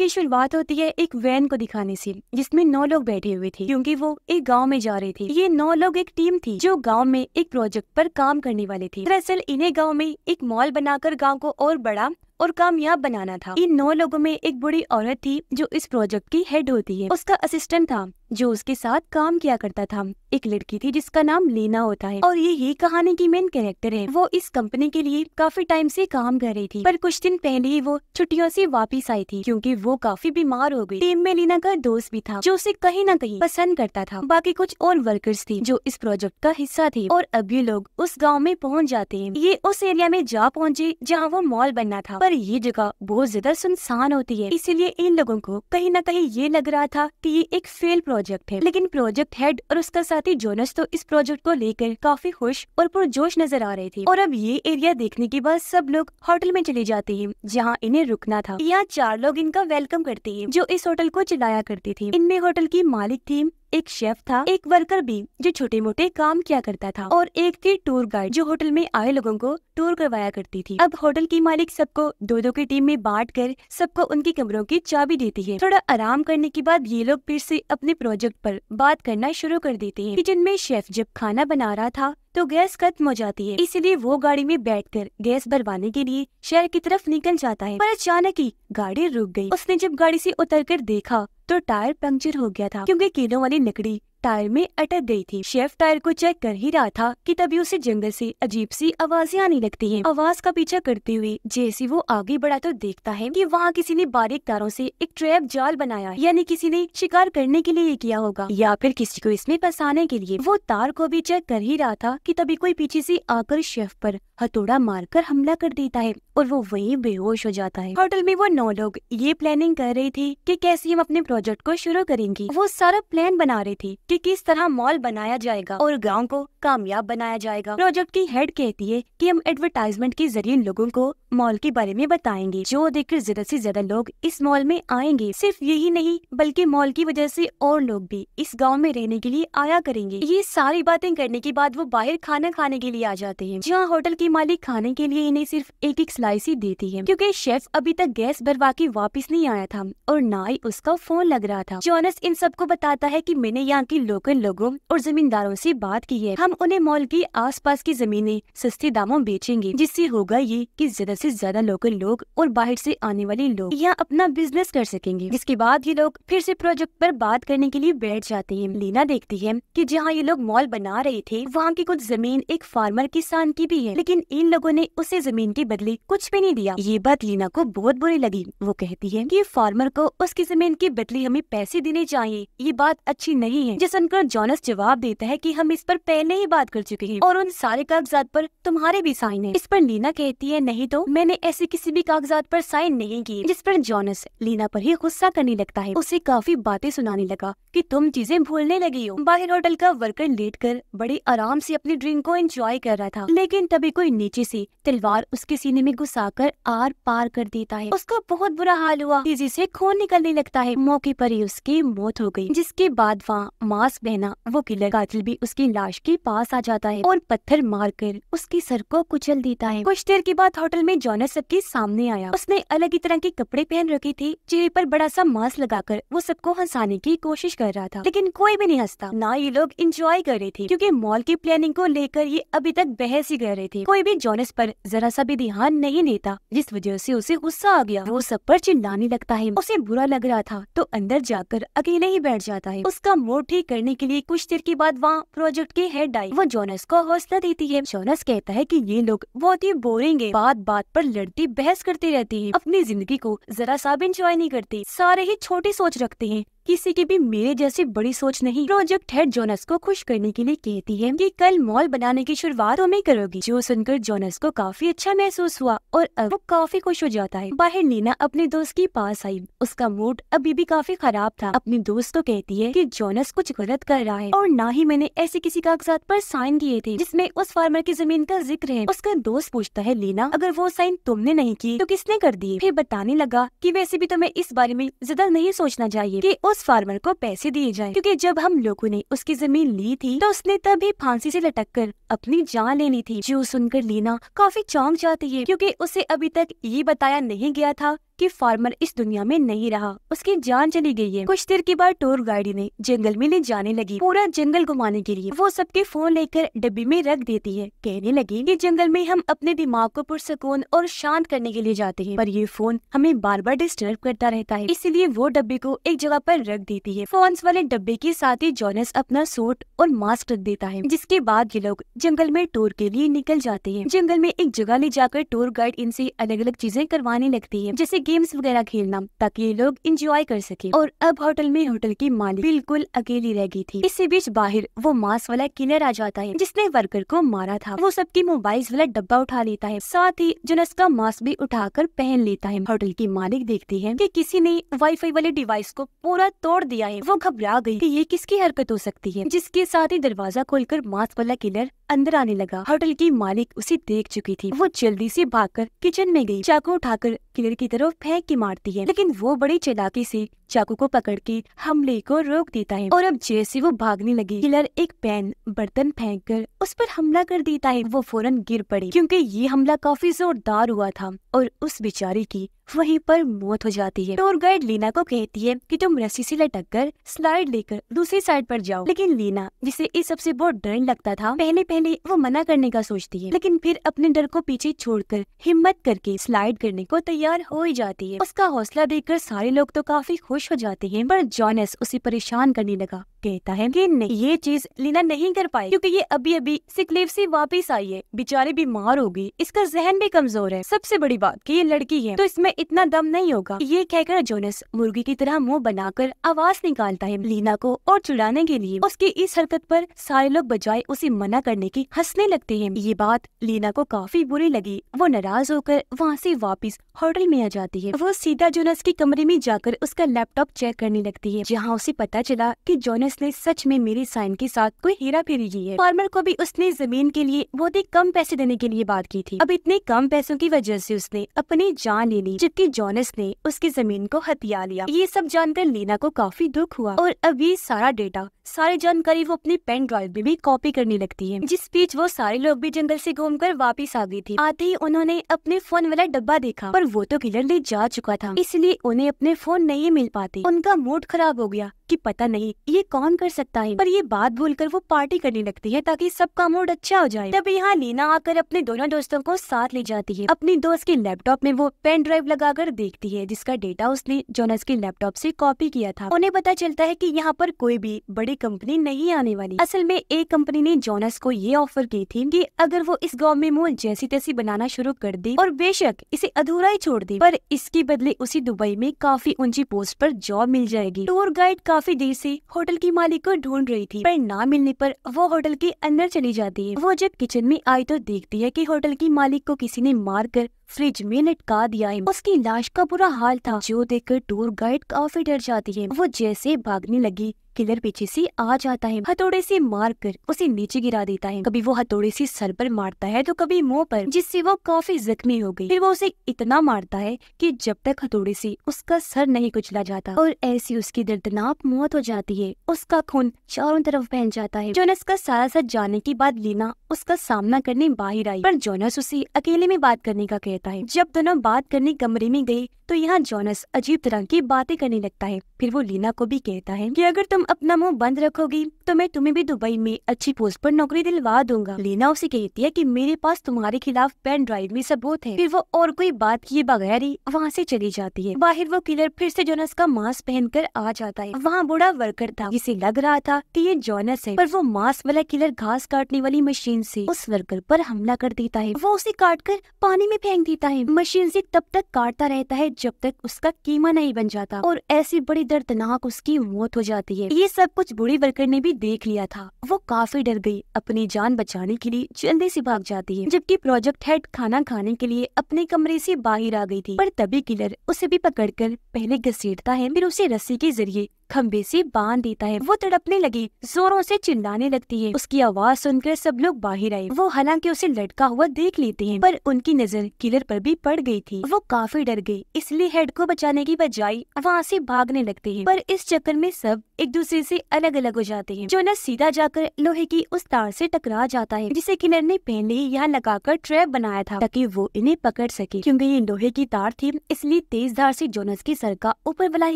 की शुरुआत होती है एक वैन को दिखाने से जिसमें नौ लोग बैठे हुए थे क्योंकि वो एक गांव में जा रहे थे ये नौ लोग एक टीम थी जो गांव में एक प्रोजेक्ट पर काम करने वाले थे दरअसल इन्हें गांव में एक मॉल बनाकर गांव को और बड़ा और कामयाब बनाना था इन नौ लोगों में एक बुरी औरत थी जो इस प्रोजेक्ट की हेड होती है उसका असिस्टेंट था जो उसके साथ काम किया करता था एक लड़की थी जिसका नाम लीना होता है और ये ही कहानी की मेन कैरेक्टर है वो इस कंपनी के लिए काफी टाइम से काम कर रही थी पर कुछ दिन पहले ही वो छुट्टियों से वापस आई थी क्योंकि वो काफी बीमार हो गई टीम में लीना का दोस्त भी था जो उसे कहीं ना कहीं पसंद करता था बाकी कुछ और वर्कर्स थी जो इस प्रोजेक्ट का हिस्सा थे और अब ये लोग उस गाँव में पहुँच जाते हैं ये उस एरिया में जा पहुँचे जहाँ वो मॉल बनना था पर ये जगह बहुत ज्यादा सुनसान होती है इसीलिए इन लोगों को कहीं ना कहीं ये लग रहा था कि ये एक फेल प्रोजेक्ट है लेकिन प्रोजेक्ट हेड और उसका साथी जोनस तो इस प्रोजेक्ट को लेकर काफी खुश और पुरजोश नजर आ रहे थे और अब ये एरिया देखने के बाद सब लोग होटल में चले जाते हैं जहाँ इन्हें रुकना था यहाँ चार लोग इनका वेलकम करते हैं जो इस होटल को चलाया करती थी इनमें होटल की मालिक थी एक शेफ था एक वर्कर भी जो छोटे मोटे काम किया करता था और एक थी टूर गाइड जो होटल में आए लोगों को टूर करवाया करती थी अब होटल की मालिक सबको दो दो की टीम में बांट कर सबको उनके कमरों की चाबी देती है थोड़ा आराम करने के बाद ये लोग फिर से अपने प्रोजेक्ट पर बात करना शुरू कर देते हैं किचन में शेफ जब खाना बना रहा था तो गैस खत्म हो जाती है इसलिए वो गाड़ी में बैठकर गैस भरवाने के लिए शहर की तरफ निकल जाता है पर अचानक ही गाड़ी रुक गई उसने जब गाड़ी से उतरकर देखा तो टायर पंक्चर हो गया था क्योंकि कीड़ों वाली लकड़ी टायर में अटक गई थी शेफ टायर को चेक कर ही रहा था कि तभी उसे जंगल से अजीब सी आवाजें आने लगती हैं। आवाज का पीछा करते हुए जैसे वो आगे बढ़ा तो देखता है कि वहाँ किसी ने बारीक तारों से एक ट्रैप जाल बनाया यानी किसी ने शिकार करने के लिए किया होगा या फिर किसी को इसमें फंसाने के लिए वो तार को भी चेक कर ही रहा था की तभी कोई पीछे से आकर शेफ पर हथौड़ा कर हमला कर देता है और वो वही बेहोश हो जाता है होटल में वो नौ लोग ये प्लानिंग कर रही थी कि कैसे हम अपने प्रोजेक्ट को शुरू करेंगी वो सारा प्लान बना रही थी कि किस तरह मॉल बनाया जाएगा और गाँव को कामयाब बनाया जाएगा प्रोजेक्ट की हेड कहती है कि हम एडवर्टाइजमेंट के जरिए लोगों को मॉल के बारे में बताएंगे जो देखकर ज्यादा से ज्यादा लोग इस मॉल में आएंगे सिर्फ यही नहीं बल्कि मॉल की वजह से और लोग भी इस गांव में रहने के लिए आया करेंगे ये सारी बातें करने के बाद वो बाहर खाना खाने के लिए आ जाते हैं जहाँ होटल की मालिक खाने के लिए इन्हें सिर्फ एक एक स्लाइस ही देती है क्यूँकी शेफ अभी तक गैस भरवा के वापिस नहीं आया था और न ही उसका फोन लग रहा था जोनस इन सबको बताता है की मैंने यहाँ की लोकल लोगों और जमींदारों से बात की है हम उन्हें मॉल के आसपास की जमीनें सस्ते दामों बेचेंगे जिससे होगा ये कि ज्यादा से ज्यादा लोकल लोग और बाहर से आने वाले लोग यहाँ अपना बिजनेस कर सकेंगे जिसके बाद ये लोग फिर से प्रोजेक्ट पर बात करने के लिए बैठ जाते हैं लीना देखती है कि जहाँ ये लोग मॉल बना रहे थे वहाँ की कुछ जमीन एक फार्मर किसान की भी है लेकिन इन लोगों ने उसे जमीन के बदले कुछ भी नहीं दिया ये बात लीना को बहुत बुरी लगी वो कहती है की फार्मर को उसकी जमीन के बदले हमें पैसे देने चाहिए ये बात अच्छी नहीं है सुनकर जॉनस जवाब देता है कि हम इस पर पहले ही बात कर चुके हैं और उन सारे कागजात पर तुम्हारे भी साइन है इस पर लीना कहती है नहीं तो मैंने ऐसे किसी भी कागजात पर साइन नहीं किए जिस पर जॉनस लीना पर ही गुस्सा करने लगता है उसे काफी बातें सुनाने लगा कि तुम चीजें भूलने लगी हो बाहर होटल का वर्कर लेट कर बड़े आराम से अपनी ड्रिंक को एंजॉय कर रहा था लेकिन तभी कोई नीचे से तलवार उसके सीने में घुसा कर आर पार कर देता है उसका बहुत बुरा हाल हुआ तेजी से खून निकलने लगता है मौके पर ही उसकी मौत हो गई जिसके बाद वहाँ मास्क पहना वो किलर कातिल भी उसकी लाश के पास आ जाता है और पत्थर मार कर उसके सर को कुचल देता है कुछ देर के बाद होटल में जॉनस सबके सामने आया उसने अलग ही तरह के कपड़े पहन रखे थे चेहरे पर बड़ा सा मास्क लगाकर वो सबको हंसाने की कोशिश कर रहा था लेकिन कोई भी नहीं हंसता ना ये लोग इंजॉय कर रहे थे क्यूँकी मॉल की प्लानिंग को लेकर ये अभी तक बहस ही कर रहे थे कोई भी जॉनस पर जरा सा भी ध्यान नहीं देता जिस वजह से उसे गुस्सा आ गया वो सब पर चिल्लाने लगता है उसे बुरा लग रहा था तो अंदर जाकर अकेले ही बैठ जाता है उसका मूड ठीक करने के लिए कुछ देर के बाद वहाँ प्रोजेक्ट के हेड आई वो जोनस को हौसला देती है जोनस कहता है की ये लोग बहुत ही बोरिंग है बात बात पर लड़ती बहस करती रहती है अपनी जिंदगी को जरा सा भी इंजॉय नहीं करती सारे ही छोटी सोच रखते हैं किसी की भी मेरे जैसी बड़ी सोच नहीं प्रोजेक्ट हेड जोनस को खुश करने के लिए कहती है कि कल मॉल बनाने की शुरुआत हमें तो करोगी जो सुनकर जोनस को काफी अच्छा महसूस हुआ और अब वो काफी खुश हो जाता है बाहर लीना अपने दोस्त के पास आई उसका मूड अभी भी काफी खराब था अपने दोस्त को कहती है की जोनस कुछ गलत कर रहा है और ना ही मैंने ऐसे किसी कागजात आरोप साइन किए थे जिसमे उस फार्मर की जमीन का जिक्र है उसका दोस्त पूछता है लीना अगर वो साइन तुमने नहीं की तो किसने कर दिए फिर बताने लगा की वैसे भी तुम्हें इस बारे में ज्यादा नहीं सोचना चाहिए की उस उस फार्मर को पैसे दिए जाएं क्योंकि जब हम लोगों ने उसकी जमीन ली थी तो उसने तभी फांसी से लटक कर अपनी जान लेनी थी जो सुनकर लीना काफी चौंक जाती है क्योंकि उसे अभी तक ये बताया नहीं गया था कि फार्मर इस दुनिया में नहीं रहा उसकी जान चली गई है कुछ देर के बाद टूर गाइड ने जंगल में ले जाने लगी पूरा जंगल घुमाने के लिए वो सबके फोन लेकर डिब्बी में रख देती है कहने लगी कि जंगल में हम अपने दिमाग को पुरसकून और शांत करने के लिए जाते हैं पर ये फोन हमें बार बार डिस्टर्ब करता रहता है इसीलिए वो डब्बे को एक जगह पर रख देती है फोन वाले डब्बे के साथ ही जॉनस अपना सूट और मास्क रख देता है जिसके बाद ये लोग जंगल में टूर के लिए निकल जाते हैं जंगल में एक जगह ले जाकर टूर गाइड इनसे अलग अलग चीजें करवाने लगती है जैसे गेम्स वगैरह खेलना ताकि ये लोग इंजॉय कर सके और अब होटल में होटल की मालिक बिल्कुल अकेली रह गई थी इसी बीच बाहर वो मास वाला किलर आ जाता है जिसने वर्कर को मारा था वो सबकी मोबाइल वाला डब्बा उठा लेता है साथ ही जुनस का मास्क भी उठाकर पहन लेता है होटल की मालिक देखती है कि किसी ने फाई वाले डिवाइस को पूरा तोड़ दिया है वो घबरा गयी की ये किसकी हरकत हो सकती है जिसके साथ ही दरवाजा खोलकर मास्क वाला किलर अंदर आने लगा होटल की मालिक उसे देख चुकी थी वो जल्दी से भागकर किचन में गई चाकू उठाकर किलर की तरफ फेंक के मारती है लेकिन वो बड़ी चलाकी से चाकू को पकड़ के हमले को रोक देता है और अब जैसे वो भागने लगी किलर एक पैन बर्तन फेंक कर उस पर हमला कर देता है वो फौरन गिर पड़ी क्योंकि ये हमला काफी जोरदार हुआ था और उस बेचारी की वहीं पर मौत हो जाती है टूर गाइड लीना को कहती है कि तुम रस्सी से लटक कर स्लाइड लेकर दूसरी साइड पर जाओ लेकिन लीना जिसे इस सबसे बहुत डर लगता था पहले पहले वो मना करने का सोचती है लेकिन फिर अपने डर को पीछे छोड़कर हिम्मत करके स्लाइड करने को तैयार हो ही जाती है उसका हौसला देख सारे लोग तो काफी खुश हो जाते हैं पर जॉनस उसे परेशान करने लगा कहता है कि नहीं ये चीज लीना नहीं कर पाई क्योंकि ये अभी अभी सिकलेव से वापस आई है बेचारी बीमार होगी इसका जहन भी कमजोर है सबसे बड़ी बात कि ये लड़की है तो इसमें इतना दम नहीं होगा ये कहकर जोनस मुर्गी की तरह मुंह बनाकर आवाज निकालता है लीना को और चुड़ाने के लिए उसकी इस हरकत पर सारे लोग बजाय उसे मना करने की हंसने लगते है ये बात लीना को काफी बुरी लगी वो नाराज होकर वहाँ से वापिस होटल में आ जाती है वो सीधा जोनस के कमरे में जाकर उसका लैपटॉप चेक करने लगती है जहाँ उसे पता चला की जोनस इसने सच में मेरी साइन के साथ कोई हेरा फेरी की है फार्मर को भी उसने जमीन के लिए बहुत ही कम पैसे देने के लिए बात की थी अब इतने कम पैसों की वजह से उसने अपनी जान ले ली जबकि जॉनस ने उसकी जमीन को हथिया लिया ये सब जानकर लीना को काफी दुख हुआ और अब ये सारा डेटा सारी जानकारी वो अपनी पेन ड्राइव में भी कॉपी करने लगती है जिस बीच वो सारे लोग भी जंगल से घूमकर वापस आ गई थी आते ही उन्होंने अपने फोन वाला डब्बा देखा पर वो तो किलर ले जा चुका था इसलिए उन्हें अपने फोन नहीं मिल पाते उनका मूड खराब हो गया कि पता नहीं ये कौन कौन कर सकता है पर ये बात भूलकर वो पार्टी करने लगती है ताकि सबका मूड अच्छा हो जाए तभी यहाँ लीना आकर अपने दोनों दोस्तों को साथ ले जाती है अपनी दोस्त के लैपटॉप में वो पेन ड्राइव लगाकर देखती है जिसका डेटा उसने जोनस के लैपटॉप से कॉपी किया था उन्हें पता चलता है कि यहाँ पर कोई भी बड़ी कंपनी नहीं आने वाली असल में एक कंपनी ने जोनस को ये ऑफर की थी कि अगर वो इस गाँव में मूल जैसी तैसी बनाना शुरू कर दी और बेशक इसे अधूरा ही छोड़ दी पर इसके बदले उसे दुबई में काफी ऊंची पोस्ट पर जॉब मिल जाएगी टूर गाइड काफी देर से होटल की की मालिक को ढूंढ रही थी पर ना मिलने पर वो होटल के अंदर चली जाती है वो जब किचन में आई तो देखती है कि होटल की मालिक को किसी ने मार कर फ्रिज में लटका दिया है उसकी लाश का बुरा हाल था जो देखकर टूर गाइड काफी डर जाती है वो जैसे भागने लगी किलर पीछे से आ जाता है हथौड़े से मार कर उसे नीचे गिरा देता है कभी वो हथौड़े से सर पर मारता है तो कभी मुंह पर जिससे वो काफी जख्मी हो गई फिर वो उसे इतना मारता है कि जब तक हथौड़े से उसका सर नहीं कुचला जाता और ऐसी उसकी दर्दनाक मौत हो जाती है उसका खून चारों तरफ पहन जाता है जोनस का सारा सर जाने के बाद लीना उसका सामना करने बाहर आई पर जोनस उसे अकेले में बात करने का कहता है जब दोनों बात करने कमरे में गयी तो यहाँ जोनस अजीब तरह की बातें करने लगता है फिर वो लीना को भी कहता है कि अगर तुम अपना मुंह बंद रखोगी तो मैं तुम्हें भी दुबई में अच्छी पोस्ट पर नौकरी दिलवा दूंगा लीना उसे कहती है कि मेरे पास तुम्हारे खिलाफ पेन ड्राइव में सबूत है फिर वो और कोई बात किए बगैर ही वहाँ से चली जाती है बाहर वो किलर फिर से जोनस का मास्क पहनकर आ जाता है वहाँ बूढ़ा वर्कर था जिसे लग रहा था की ये जोनस है पर वो मास्क वाला किलर घास काटने वाली मशीन से उस वर्कर पर हमला कर देता है वो उसे काट कर पानी में फेंक देता है मशीन से तब तक काटता रहता है जब तक उसका कीमा नहीं बन जाता और ऐसी बड़ी दर्दनाक उसकी मौत हो जाती है ये सब कुछ बूढ़ी वर्कर ने भी देख लिया था वो काफी डर गई अपनी जान बचाने के लिए जल्दी से भाग जाती है जबकि प्रोजेक्ट हेड खाना खाने के लिए अपने कमरे से बाहर आ गई थी पर तभी किलर उसे भी पकड़कर पहले घसीटता है फिर उसे रस्सी के जरिए खम्बे से बांध देता है वो तड़पने लगी जोरों से चिल्लाने लगती है उसकी आवाज सुनकर सब लोग बाहर आए वो हालांकि उसे लटका हुआ देख लेते हैं पर उनकी नजर किलर पर भी पड़ गई थी वो काफी डर गई इसलिए हेड को बचाने की बजाय वहाँ से भागने लगते हैं पर इस चक्कर में सब एक दूसरे से अलग अलग हो जाते हैं जोनस सीधा जाकर लोहे की उस तार से टकरा जाता है जिसे किलर ने पहले ही यहाँ लगाकर ट्रैप बनाया था ताकि वो इन्हें पकड़ सके क्योंकि ये लोहे की तार थी इसलिए तेज धार से जोनस की सर का ऊपर वाला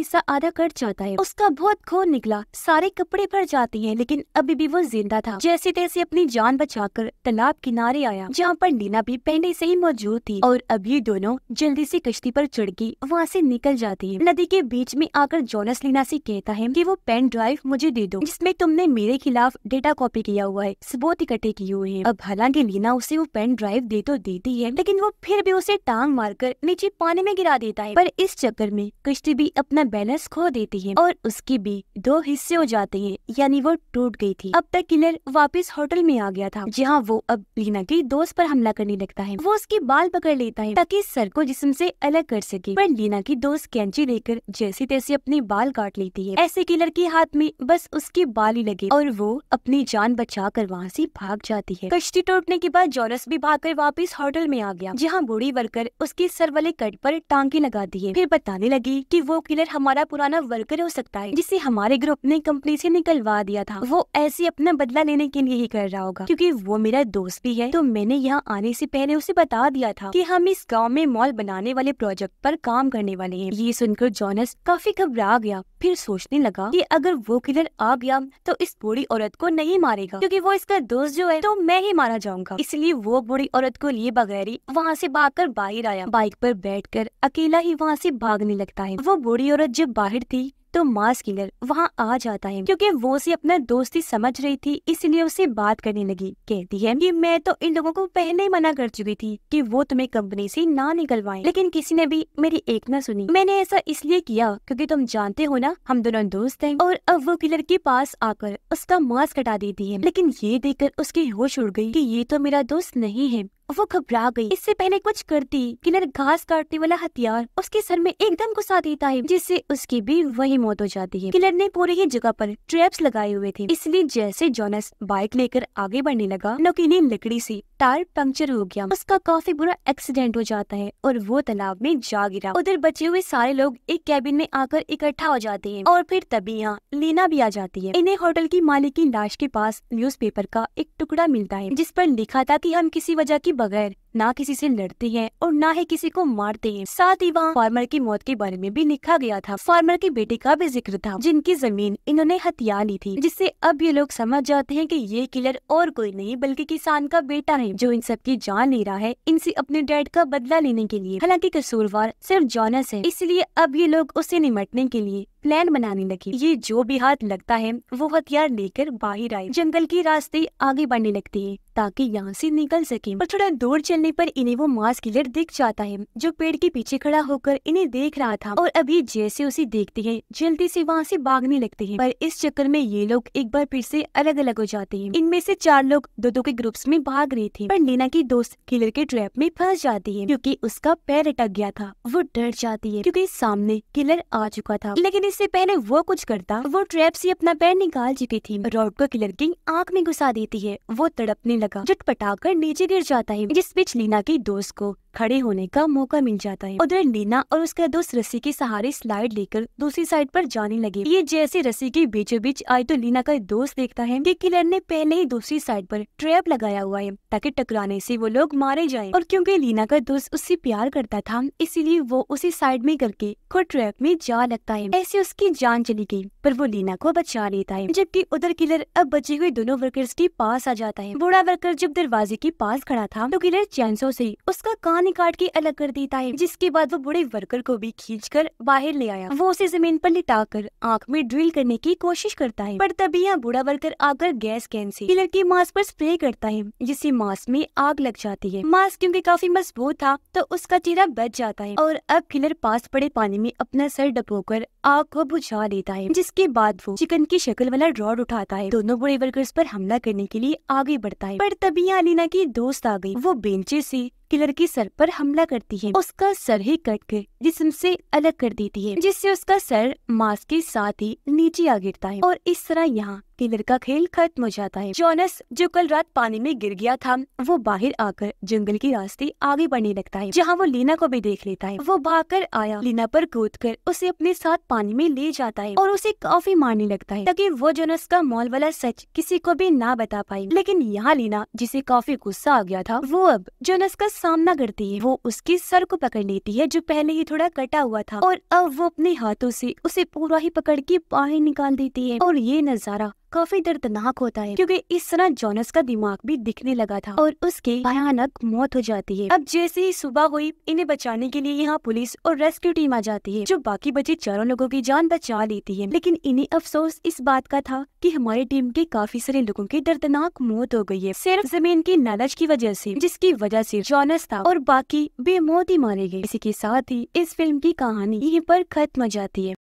हिस्सा आधा कट जाता है उसका उसका बहुत खून निकला सारे कपड़े भर जाते हैं लेकिन अभी भी वो जिंदा था जैसे तैसे अपनी जान बचाकर तालाब किनारे आया जहाँ पर लीना भी पहले से ही मौजूद थी और अब ये दोनों जल्दी से कश्ती पर चढ़ गई वहाँ से निकल जाती है नदी के बीच में आकर जोनस लीना से कहता है कि वो पेन ड्राइव मुझे दे दो जिसमे तुमने मेरे खिलाफ डेटा कॉपी किया हुआ है सबूत इकट्ठे किए हुए हैं अब हालांकि लीना उसे वो पेन ड्राइव दे तो देती है लेकिन वो फिर भी उसे टांग मारकर नीचे पानी में गिरा देता है पर इस चक्कर में कश्ती भी अपना बैलेंस खो देती है और उसकी भी दो हिस्से हो जाते हैं यानी वो टूट गई थी अब तक किलर वापस होटल में आ गया था जहाँ वो अब लीना के दोस्त पर हमला करने लगता है वो उसकी बाल पकड़ लेता है ताकि सर को जिसम से अलग कर सके पर लीना की दोस्त कैंची लेकर जैसे तैसे अपने बाल काट लेती है ऐसे किलर के हाथ में बस उसके बाल ही लगे और वो अपनी जान बचा कर वहाँ से भाग जाती है कश्ती टूटने के बाद जोरस भी कर वापिस होटल में आ गया जहाँ बूढ़ी वर्कर उसके सर वाले कट पर टांगे लगा है फिर बताने लगी की वो किलर हमारा पुराना वर्कर हो सकता है आई जिसे हमारे ग्रुप ने कंपनी से निकलवा दिया था वो ऐसे अपना बदला लेने के लिए ही कर रहा होगा क्योंकि वो मेरा दोस्त भी है तो मैंने यहाँ आने से पहले उसे बता दिया था कि हम इस गांव में मॉल बनाने वाले प्रोजेक्ट पर काम करने वाले हैं ये सुनकर जॉनस काफी घबरा गया फिर सोचने लगा कि अगर वो किलर आ गया तो इस बूढ़ी औरत को नहीं मारेगा क्योंकि वो इसका दोस्त जो है तो मैं ही मारा जाऊंगा इसलिए वो बूढ़ी औरत को लिए बगैर ही वहाँ ऐसी भागकर बाहर आया बाइक पर बैठकर अकेला ही वहाँ से भागने लगता है वो बूढ़ी औरत जब बाहर थी तो मास किलर वहाँ आ जाता है क्योंकि वो उसे अपना दोस्ती समझ रही थी इसलिए उसे बात करने लगी कहती है कि मैं तो इन लोगों को पहले ही मना कर चुकी थी कि वो तुम्हें कंपनी से ना निकलवाए लेकिन किसी ने भी मेरी एक ना सुनी मैंने ऐसा इसलिए किया क्योंकि तुम जानते हो ना हम दोनों दोस्त हैं और अब वो किलर के पास आकर उसका मास्क हटा देती है लेकिन ये देखकर उसकी होश उड़ गयी की ये तो मेरा दोस्त नहीं है वो घबरा गई इससे पहले कुछ करती किनर घास काटने वाला हथियार उसके सर में एकदम घुसा देता है जिससे उसकी भी वही मौत हो जाती है किलर ने पूरी ही जगह पर ट्रैप्स लगाए हुए थे इसलिए जैसे जोनस बाइक लेकर आगे बढ़ने लगा नकीली लकड़ी से टायर पंक्चर हो गया उसका काफी बुरा एक्सीडेंट हो जाता है और वो तालाब में जा गिरा उधर बचे हुए सारे लोग एक कैबिन में आकर इकट्ठा हो जाते हैं और फिर तभी यहाँ लीना भी आ जाती है इन्हें होटल की मालिक की लाश के पास न्यूज़पेपर का एक टुकड़ा मिलता है जिस पर लिखा था कि हम किसी वजह की बगैर ना किसी से लड़ते हैं और ना ही किसी को मारते हैं साथ ही वहाँ फार्मर की मौत के बारे में भी लिखा गया था फार्मर के बेटे का भी जिक्र था जिनकी जमीन इन्होंने हथिया ली थी जिससे अब ये लोग समझ जाते हैं कि ये किलर और कोई नहीं बल्कि किसान का बेटा है जो इन सब की जान ले रहा है इनसे अपने डैड का बदला लेने के लिए हालांकि कसूरवार सिर्फ जॉनस है इसलिए अब ये लोग उससे निमटने के लिए प्लान बनाने लगे ये जो भी हाथ लगता है वो हथियार लेकर बाहर आए जंगल के रास्ते आगे बढ़ने लगती है ताकि यहाँ से निकल सके और थोड़ा दूर चल करने पर इन्हें वो मास्क किलर दिख जाता है जो पेड़ के पीछे खड़ा होकर इन्हें देख रहा था और अभी जैसे उसे देखते हैं जल्दी से वहाँ से भागने लगते हैं पर इस चक्कर में ये लोग एक बार फिर से अलग अलग हो जाते हैं इनमें से चार लोग दो दो के ग्रुप्स में भाग रहे थे पर नीना की दोस्त किलर के ट्रैप में फंस जाती है क्यूँकी उसका पैर अटक गया था वो डर जाती है क्यूँकी सामने किलर आ चुका था लेकिन इससे पहले वो कुछ करता वो ट्रैप से अपना पैर निकाल चुकी थी रॉड को किलर की आँख में घुसा देती है वो तड़पने लगा झटपटा कर नीचे गिर जाता है जिस बीच लीना के दोस्त को खड़े होने का मौका मिल जाता है उधर लीना और उसका दोस्त रस्सी के सहारे स्लाइड लेकर दूसरी साइड पर जाने लगे ये जैसे रस्सी के बीचों बीच आए तो लीना का दोस्त देखता है कि किलर ने पहले ही दूसरी साइड पर ट्रैप लगाया हुआ है ताकि टकराने से वो लोग मारे जाए और क्यूँकी लीना का दोस्त उससे प्यार करता था इसीलिए वो उसी साइड में करके खुद ट्रैप में जा लगता है ऐसे उसकी जान चली गयी पर वो लीना को बचा लेता है जबकि उधर किलर अब बचे हुए दोनों वर्कर्स के पास आ जाता है बूढ़ा वर्कर जब दरवाजे के पास खड़ा था तो किलर चैंसों ऐसी उसका कान पुराने काट के अलग कर देता है जिसके बाद वो बुढ़े वर्कर को भी खींच कर बाहर ले आया वो उसे जमीन पर लिटा कर आँख में ड्रिल करने की कोशिश करता है पर तभी यहाँ बूढ़ा वर्कर आकर गैस कैन से किलर के मास्क पर स्प्रे करता है जिससे मास्क में आग लग जाती है मास्क क्योंकि काफी मजबूत था तो उसका चेहरा बच जाता है और अब किलर पास पड़े पानी में अपना सर कर आग को बुझा देता है जिसके बाद वो चिकन की शक्ल वाला रॉड उठाता है दोनों बुढ़े वर्कर्स पर हमला करने के लिए आगे बढ़ता है पर तभी यहाँ अलीना की दोस्त आ गई वो बेंचे से की लड़की सर पर हमला करती है उसका सर ही कट कर जिसम से अलग कर देती है जिससे उसका सर मास्क के साथ ही नीचे आ गिरता है और इस तरह यहाँ किलर का खेल खत्म हो जाता है जोनस जो कल रात पानी में गिर गया था वो बाहर आकर जंगल के रास्ते आगे बढ़ने लगता है जहाँ वो लीना को भी देख लेता है वो भागकर आया लीना पर कूद कर उसे अपने साथ पानी में ले जाता है और उसे काफी मारने लगता है ताकि वो जोनस का मॉल वाला सच किसी को भी ना बता पाए लेकिन यहाँ लीना जिसे काफी गुस्सा आ गया था वो अब जोनस का सामना करती है वो उसके सर को पकड़ लेती है जो पहले ही थोड़ा कटा हुआ था और अब वो अपने हाथों से उसे पूरा ही पकड़ के बाहर निकाल देती है और ये नजारा काफी दर्दनाक होता है क्योंकि इस तरह जोनस का दिमाग भी दिखने लगा था और उसकी भयानक मौत हो जाती है अब जैसे ही सुबह हुई इन्हें बचाने के लिए यहाँ पुलिस और रेस्क्यू टीम आ जाती है जो बाकी बचे चारों लोगों की जान बचा लेती है लेकिन इन्हें अफसोस इस बात का था कि हमारी टीम के काफी सारे लोगों की दर्दनाक मौत हो गई है सिर्फ जमीन की नालच की वजह से जिसकी वजह से जॉनस था और बाकी बेमौत ही मारे गए इसी के साथ ही इस फिल्म की कहानी यहीं पर खत्म हो जाती है